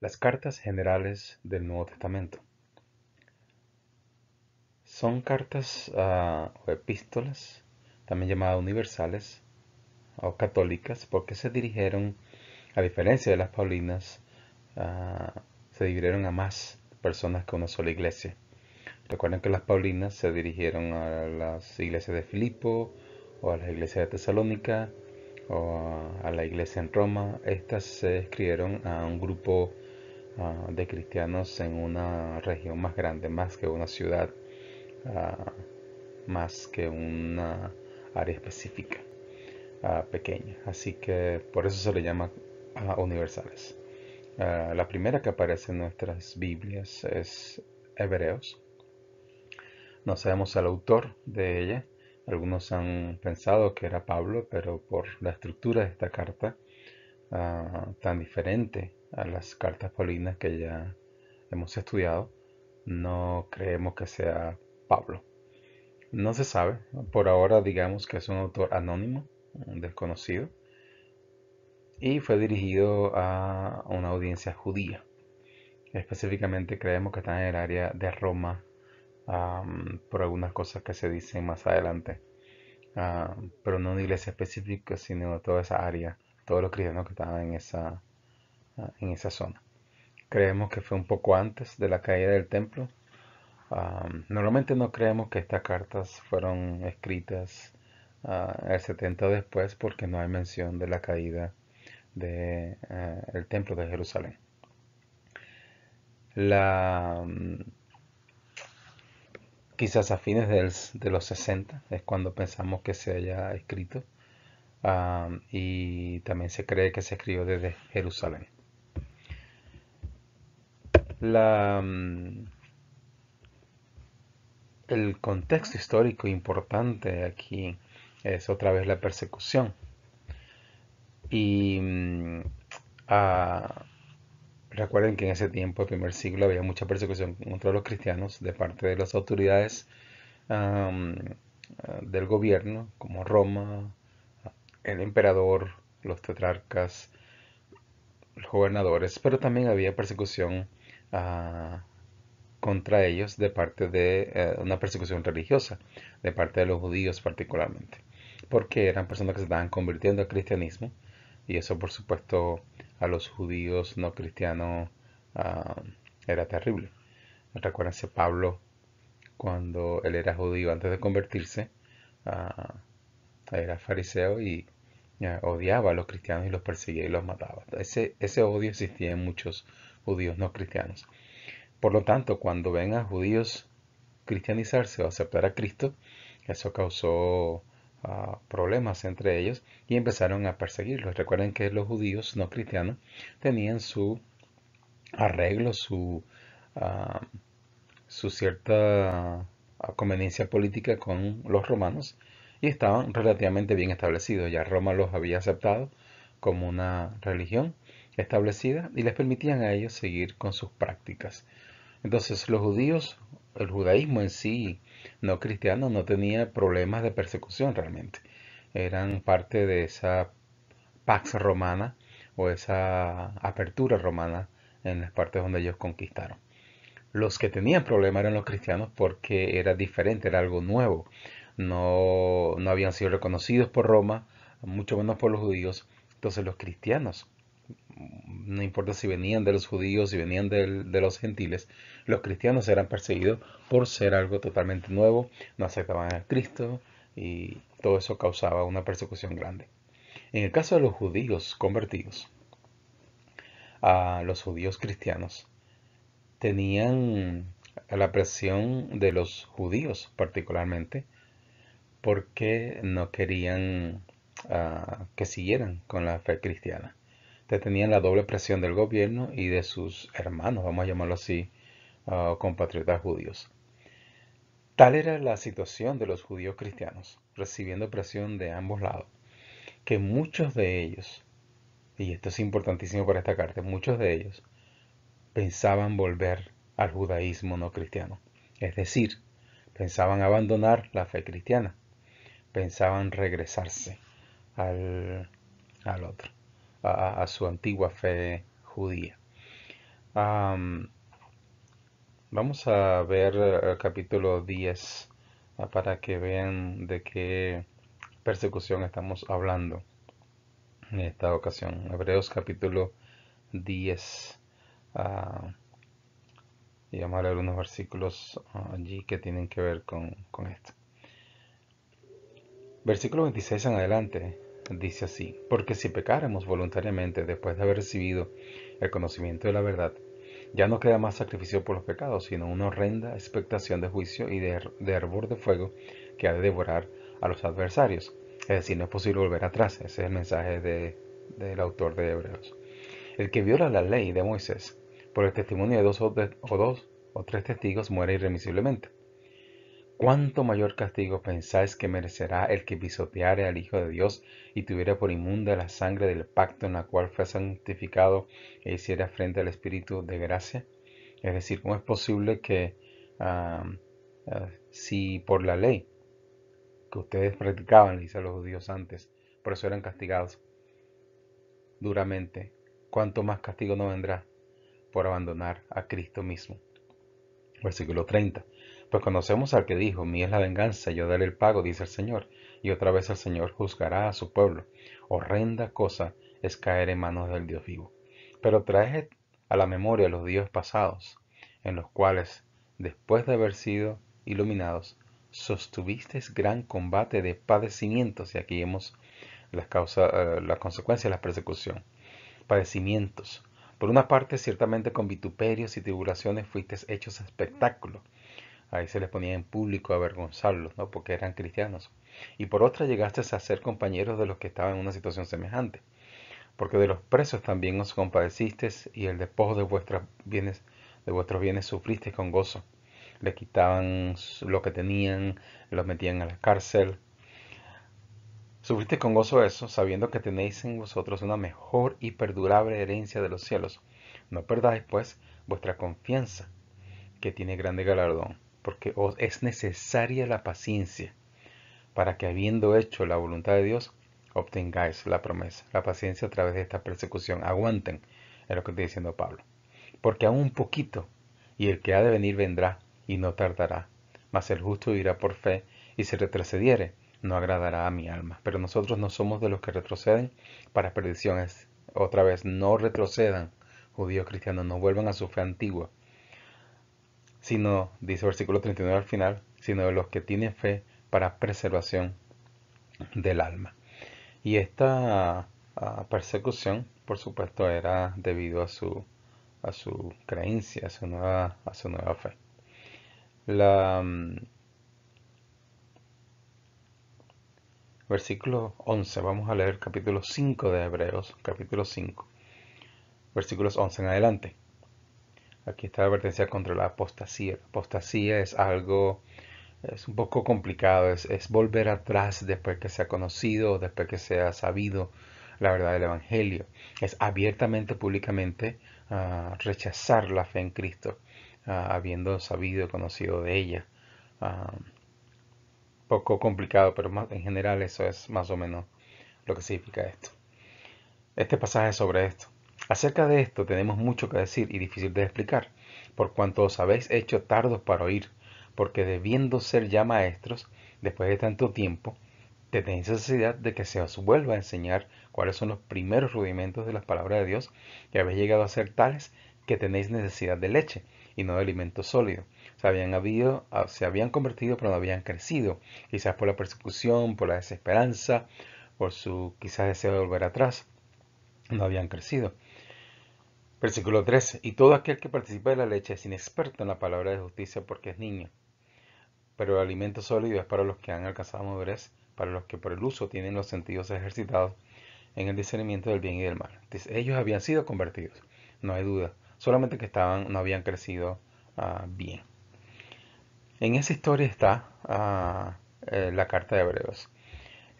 Las cartas generales del Nuevo Testamento son cartas ah, o epístolas, también llamadas universales o católicas, porque se dirigieron, a diferencia de las paulinas, ah, se dirigieron a más personas que una sola iglesia. Recuerden que las paulinas se dirigieron a las iglesias de Filipo o a las iglesias de Tesalónica o a la iglesia en Roma. Estas se escribieron a un grupo Ah, de cristianos en una región más grande, más que una ciudad, ah, más que una área específica, ah, pequeña. Así que por eso se le llama universales. la primera que aparece en nuestras Biblias es Hebreos. No sabemos el autor de ella. Algunos han pensado que era Pablo, pero por la estructura de esta carta tan diferente a las cartas Paulinas que ya hemos estudiado, no creemos que sea Pablo. No se sabe, por ahora digamos que es un autor anónimo, desconocido, y fue dirigido a una audiencia judía. Específicamente creemos que está en el área de Roma por algunas cosas que se dicen más adelante, ah, pero no una iglesia específica, sino toda esa área, todos los cristianos que estaban en esa en esa zona. Creemos que fue un poco antes de la caída del templo. normalmente no creemos que estas cartas fueron escritas ah, el 70 después porque no hay mención de la caída del ah, templo de Jerusalén. La, quizás a fines de los 60 es cuando pensamos que se haya escrito y también se cree que se escribió desde Jerusalén. Mm, el contexto histórico importante aquí es otra vez la persecución. Y mm, ah, recuerden que en ese tiempo, el primer siglo, había mucha persecución contra los cristianos de parte de las autoridades del gobierno, como Roma, el emperador, los tetrarcas, los gobernadores, pero también había persecución contra ellos de parte de eh, una persecución religiosa, de parte de los judíos particularmente, porque eran personas que se estaban convirtiendo al cristianismo y eso por supuesto a los judíos no cristianos ah, era terrible. Recuérdense Pablo cuando él era judío antes de convertirse, ah, era fariseo y eh, odiaba a los cristianos y los perseguía y los mataba. Ese, ese odio existía en muchos judíos no cristianos. Por lo tanto, cuando ven a judíos cristianizarse o aceptar a Cristo, eso causó ah, problemas entre ellos y empezaron a perseguirlos. Recuerden que los judíos no cristianos tenían su arreglo, su, ah, su cierta conveniencia política con los romanos y estaban relativamente bien establecidos. Ya Roma los había aceptado como una religión establecida y les permitían a ellos seguir con sus prácticas. Entonces los judíos, el judaísmo en sí, no cristiano, no tenía problemas de persecución realmente. Eran parte de esa pax romana o esa apertura romana en las partes donde ellos conquistaron. Los que tenían problemas eran los cristianos porque era diferente, era algo nuevo. No, no habían sido reconocidos por Roma, mucho menos por los judíos. Entonces los cristianos no importa si venían de los judíos, si venían de los gentiles, los cristianos eran perseguidos por ser algo totalmente nuevo, no aceptaban a Cristo y todo eso causaba una persecución grande. En el caso de los judíos convertidos, a los judíos cristianos, tenían la presión de los judíos particularmente, porque no querían ah, que siguieran con la fe cristiana tenían la doble presión del gobierno y de sus hermanos, vamos a llamarlo así, ah, compatriotas judíos. Tal era la situación de los judíos cristianos, recibiendo presión de ambos lados, que muchos de ellos, y esto es importantísimo para esta carta, muchos de ellos pensaban volver al judaísmo no cristiano, es decir, pensaban abandonar la fe cristiana, pensaban regresarse al, al otro a, su antigua fe judía. vamos a ver el eh, capítulo 10 eh, para que vean de qué persecución estamos hablando en esta ocasión. Hebreos capítulo 10. Ah, y vamos a leer unos versículos ah, allí que tienen que ver con, con esto. Versículo 26 en adelante dice así, porque si pecáramos voluntariamente después de haber recibido el conocimiento de la verdad, ya no queda más sacrificio por los pecados, sino una horrenda expectación de juicio y de, de de fuego que ha de devorar a los adversarios. Es decir, no es posible volver atrás. Ese es el mensaje del autor de Hebreos. El que viola la ley de Moisés por el testimonio de dos o dos o tres testigos muere irremisiblemente. ¿Cuánto mayor castigo pensáis que merecerá el que pisoteare al Hijo de Dios y tuviera por inmunda la sangre del pacto en la cual fue santificado e hiciera frente al Espíritu de gracia? Es decir, ¿cómo es posible que ah, ah, si por la ley que ustedes practicaban, dice a los judíos antes, por eso eran castigados duramente, cuánto más castigo no vendrá por abandonar a Cristo mismo? Versículo 30. Pues conocemos al que dijo, mi es la venganza, yo daré el pago, dice el Señor, y otra vez el Señor juzgará a su pueblo. Horrenda cosa es caer en manos del Dios vivo. Pero trae a la memoria los días pasados, en los cuales, después de haber sido iluminados, sostuviste gran combate de padecimientos, y aquí vemos las, causas, eh, las consecuencias de la persecución. Padecimientos, por una parte, ciertamente con vituperios y tribulaciones fuiste hechos espectáculo. Ahí se les ponía en público a avergonzarlos, ¿no? porque eran cristianos. Y por otra llegaste a ser compañeros de los que estaban en una situación semejante. Porque de los presos también os compadeciste y el despojo de, vuestros bienes, de vuestros bienes sufriste con gozo. Le quitaban lo que tenían, los metían a la cárcel, Sufriste con gozo eso, sabiendo que tenéis en vosotros una mejor y perdurable herencia de los cielos. No perdáis, pues, vuestra confianza, que tiene grande galardón, porque os es necesaria la paciencia, para que habiendo hecho la voluntad de Dios, obtengáis la promesa. La paciencia a través de esta persecución. Aguanten, es lo que está diciendo Pablo. Porque aún un poquito, y el que ha de venir vendrá, y no tardará. Mas el justo irá por fe, y se retrocediere no agradará a mi alma. Pero nosotros no somos de los que retroceden para perdiciones. otra vez, no retrocedan, judíos cristianos, no vuelvan a su fe antigua. Sino, dice el versículo 39 al final, sino de los que tienen fe para preservación del alma. Y esta ah, persecución, por supuesto, era debido a su, creencia, a su nueva, a su nueva fe. La. Mm, versículo 11, vamos a leer capítulo 5 de Hebreos, capítulo 5, versículos 11 en adelante. Aquí está la advertencia contra la apostasía. La apostasía es algo, es un poco complicado, es, volver atrás después que se ha conocido, después que se ha sabido la verdad del Evangelio. Es abiertamente, públicamente ah, rechazar la fe en Cristo, ah, habiendo sabido y conocido de ella. Ah, poco complicado, pero más, en general eso es más o menos lo que significa esto. Este pasaje sobre esto. Acerca de esto tenemos mucho que decir y difícil de explicar, por cuanto os habéis hecho tardos para oír, porque debiendo ser ya maestros, después de tanto tiempo, tenéis necesidad de que se os vuelva a enseñar cuáles son los primeros rudimentos de las palabras de Dios, y habéis llegado a ser tales que tenéis necesidad de leche y no de alimento sólido se habían, habido, ah, se habían convertido pero no habían crecido, quizás por la persecución, por la desesperanza, por su quizás deseo de volver atrás, no habían crecido. Versículo 13. Y todo aquel que participa de la leche es inexperto en la palabra de justicia porque es niño. Pero el alimento sólido es para los que han alcanzado madurez, para los que por el uso tienen los sentidos ejercitados en el discernimiento del bien y del mal. Entonces, ellos habían sido convertidos, no hay duda, solamente que estaban, no habían crecido ah, bien. En esa historia está ah, eh, la carta de Hebreos.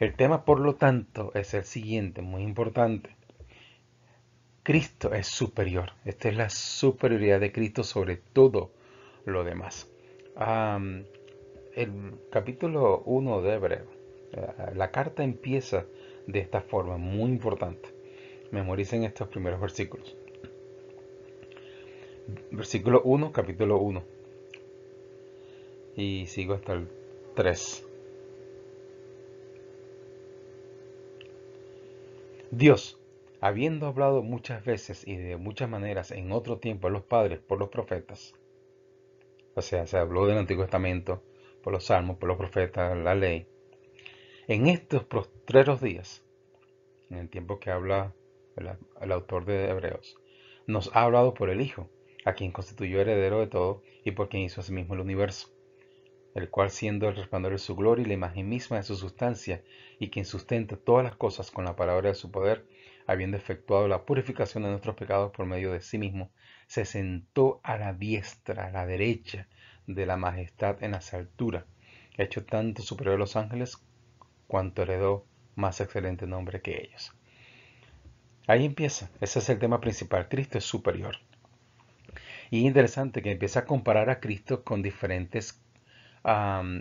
El tema, por lo tanto, es el siguiente, muy importante. Cristo es superior. Esta es la superioridad de Cristo sobre todo lo demás. el capítulo 1 de Hebreos, eh, la carta empieza de esta forma, muy importante. Memoricen estos primeros versículos. Versículo 1, capítulo 1 y sigo hasta el 3. Dios, habiendo hablado muchas veces y de muchas maneras en otro tiempo a los padres por los profetas, o sea, se habló del Antiguo Testamento, por los salmos, por los profetas, la ley, en estos postreros días, en el tiempo que habla el, el autor de Hebreos, nos ha hablado por el Hijo, a quien constituyó heredero de todo y por quien hizo a sí mismo el universo el cual siendo el resplandor de su gloria y la imagen misma de su sustancia, y quien sustenta todas las cosas con la palabra de su poder, habiendo efectuado la purificación de nuestros pecados por medio de sí mismo, se sentó a la diestra, a la derecha de la majestad en las alturas, hecho tanto superior a los ángeles cuanto heredó más excelente nombre que ellos. Ahí empieza, ese es el tema principal, Cristo es superior. Y es interesante que empieza a comparar a Cristo con diferentes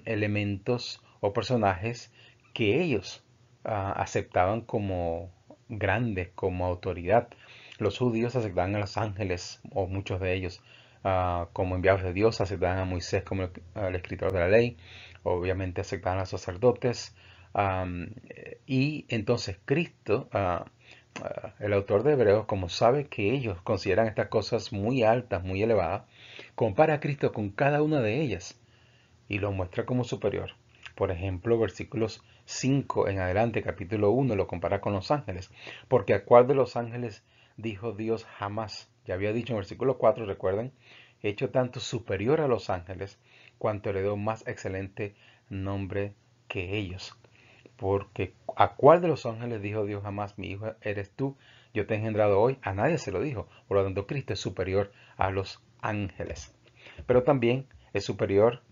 elementos o personajes que ellos ah, aceptaban como grandes, como autoridad. Los judíos aceptaban a los ángeles, o muchos de ellos, ah, como enviados de Dios, aceptaban a Moisés como el, escritor de la ley, obviamente aceptaban a los sacerdotes. y entonces Cristo, ah, el autor de Hebreos, como sabe que ellos consideran estas cosas muy altas, muy elevadas, compara a Cristo con cada una de ellas y lo muestra como superior. Por ejemplo, versículos 5 en adelante, capítulo 1, lo compara con los ángeles. Porque a cuál de los ángeles dijo Dios jamás. Ya había dicho en versículo 4, recuerden, hecho tanto superior a los ángeles, cuanto le dio más excelente nombre que ellos. Porque a cuál de los ángeles dijo Dios jamás, mi hijo eres tú, yo te he engendrado hoy. A nadie se lo dijo. Por lo tanto, Cristo es superior a los ángeles. Pero también es superior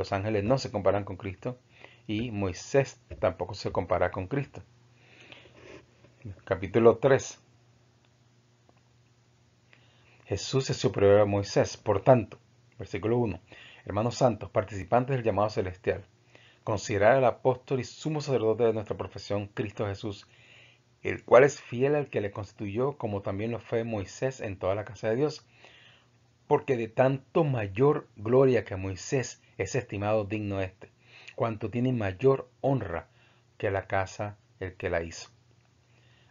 los ángeles no se comparan con Cristo y Moisés tampoco se compara con Cristo. Capítulo 3. Jesús es superior a Moisés, por tanto, versículo 1. Hermanos santos, participantes del llamado celestial, considerar al apóstol y sumo sacerdote de nuestra profesión, Cristo Jesús, el cual es fiel al que le constituyó, como también lo fue Moisés en toda la casa de Dios, porque de tanto mayor gloria que Moisés es estimado digno este, cuanto tiene mayor honra que la casa el que la hizo.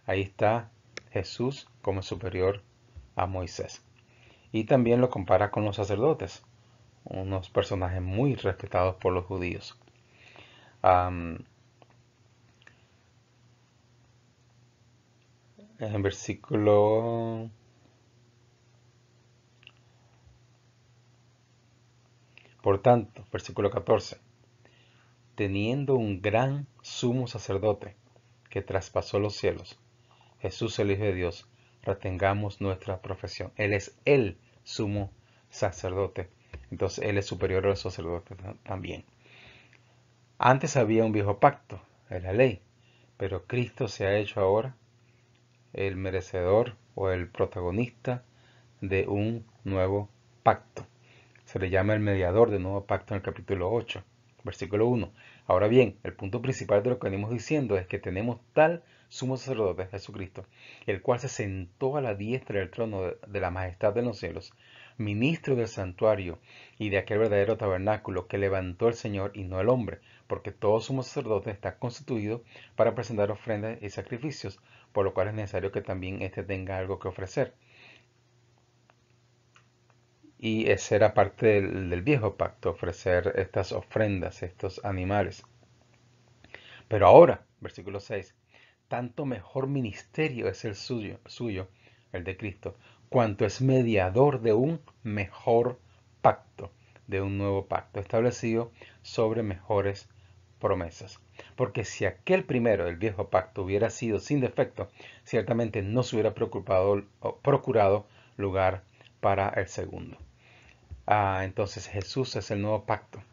Ahí está Jesús como superior a Moisés. Y también lo compara con los sacerdotes, unos personajes muy respetados por los judíos. en versículo Por tanto, versículo 14, teniendo un gran sumo sacerdote que traspasó los cielos, Jesús el Hijo de Dios, retengamos nuestra profesión. Él es el sumo sacerdote. Entonces Él es superior al sacerdote también. Antes había un viejo pacto, era la ley, pero Cristo se ha hecho ahora el merecedor o el protagonista de un nuevo pacto se le llama el mediador de nuevo pacto en el capítulo 8, versículo 1. Ahora bien, el punto principal de lo que venimos diciendo es que tenemos tal sumo sacerdote, Jesucristo, el cual se sentó a la diestra del trono de la majestad de los cielos, ministro del santuario y de aquel verdadero tabernáculo que levantó el Señor y no el hombre, porque todo sumo sacerdote está constituido para presentar ofrendas y sacrificios, por lo cual es necesario que también éste tenga algo que ofrecer y esa era parte del, viejo pacto, ofrecer estas ofrendas, estos animales. Pero ahora, versículo 6, tanto mejor ministerio es el suyo, el de Cristo, cuanto es mediador de un mejor pacto, de un nuevo pacto establecido sobre mejores promesas. Porque si aquel primero, del viejo pacto, hubiera sido sin defecto, ciertamente no se hubiera preocupado, procurado lugar para el segundo. Ah, entonces Jesús es el nuevo pacto.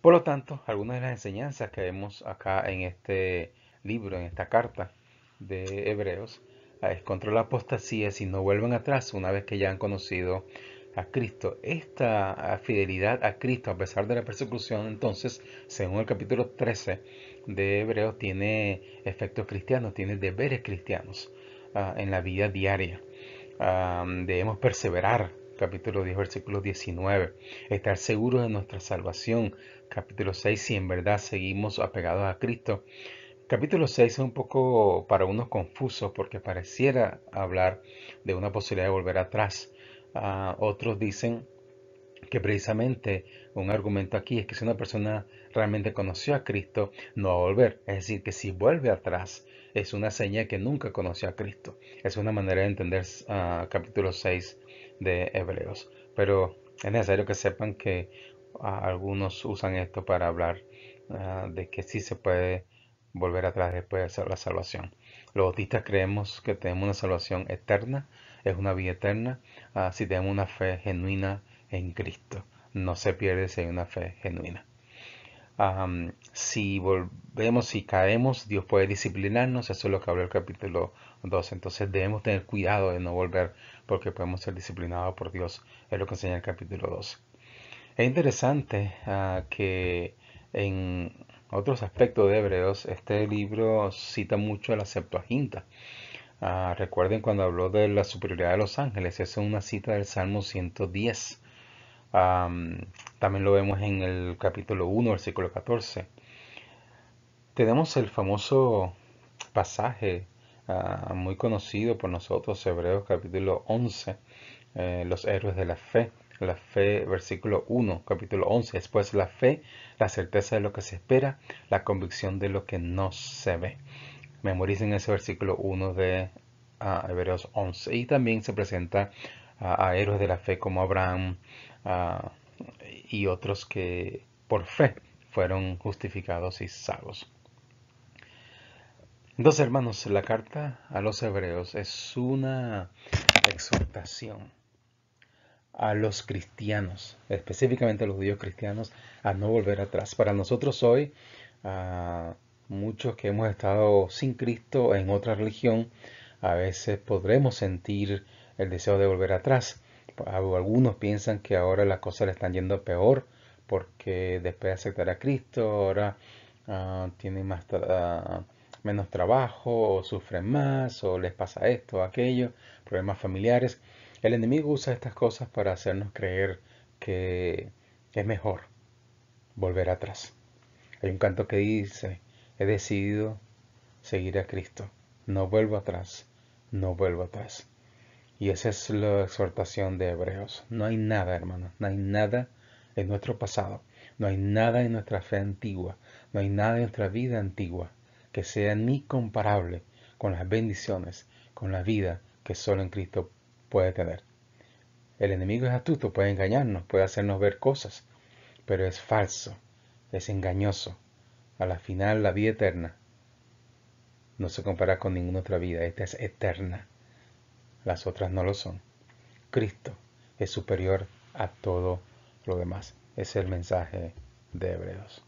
Por lo tanto, algunas de las enseñanzas que vemos acá en este libro, en esta carta de Hebreos, es contra la apostasía si no vuelven atrás una vez que ya han conocido a Cristo. Esta fidelidad a Cristo a pesar de la persecución, entonces, según el capítulo 13 de Hebreos, tiene efectos cristianos, tiene deberes cristianos ah, en la vida diaria. Ah, debemos perseverar capítulo 10, versículo 19. Estar seguros de nuestra salvación, capítulo 6, si en verdad seguimos apegados a Cristo. Capítulo 6 es un poco para unos confusos porque pareciera hablar de una posibilidad de volver atrás. Ah, otros dicen que precisamente un argumento aquí es que si una persona realmente conoció a Cristo, no va a volver. Es decir, que si vuelve atrás, es una señal que nunca conoció a Cristo. Es una manera de entender ah, capítulo 6 de Hebreos. Pero es necesario que sepan que ah, algunos usan esto para hablar ah, de que sí se puede volver atrás después de hacer la salvación. Los bautistas creemos que tenemos una salvación eterna, es una vida eterna, ah, si tenemos una fe genuina en Cristo. No se pierde si hay una fe genuina. si volvemos, si caemos, Dios puede disciplinarnos, eso es lo que habla el capítulo 2. Entonces debemos tener cuidado de no volver porque podemos ser disciplinados por Dios. Es lo que enseña el capítulo 12. Es interesante ah, que en otros aspectos de Hebreos, este libro cita mucho a la Septuaginta. Ah, recuerden cuando habló de la superioridad de los ángeles, es una cita del Salmo 110. también lo vemos en el capítulo 1, versículo 14. Tenemos el famoso pasaje Ah, muy conocido por nosotros, Hebreos capítulo 11, eh, los héroes de la fe. La fe, versículo 1, capítulo 11, Después la fe, la certeza de lo que se espera, la convicción de lo que no se ve. Memoricen ese versículo 1 de ah, Hebreos 11. Y también se presenta a héroes de la fe como Abraham ah, y otros que por fe fueron justificados y salvos. Entonces, hermanos, la carta a los hebreos es una exhortación a los cristianos, específicamente a los judíos cristianos, a no volver atrás. Para nosotros hoy, muchos que hemos estado sin Cristo en otra religión, a veces podremos sentir el deseo de volver atrás. Algunos piensan que ahora las cosas le están yendo peor porque después de aceptar a Cristo, ahora ah, tienen más... Ah, menos trabajo, o sufren más, o les pasa esto aquello, problemas familiares. El enemigo usa estas cosas para hacernos creer que es mejor volver atrás. Hay un canto que dice, he decidido seguir a Cristo, no vuelvo atrás, no vuelvo atrás. Y esa es la exhortación de Hebreos. No hay nada, hermanos, no hay nada en nuestro pasado, no hay nada en nuestra fe antigua, no hay nada en nuestra vida antigua que sea ni comparable con las bendiciones, con la vida que solo en Cristo puede tener. El enemigo es astuto, puede engañarnos, puede hacernos ver cosas, pero es falso, es engañoso. A la final la vida eterna no se compara con ninguna otra vida, esta es eterna, las otras no lo son. Cristo es superior a todo lo demás. Es el mensaje de Hebreos.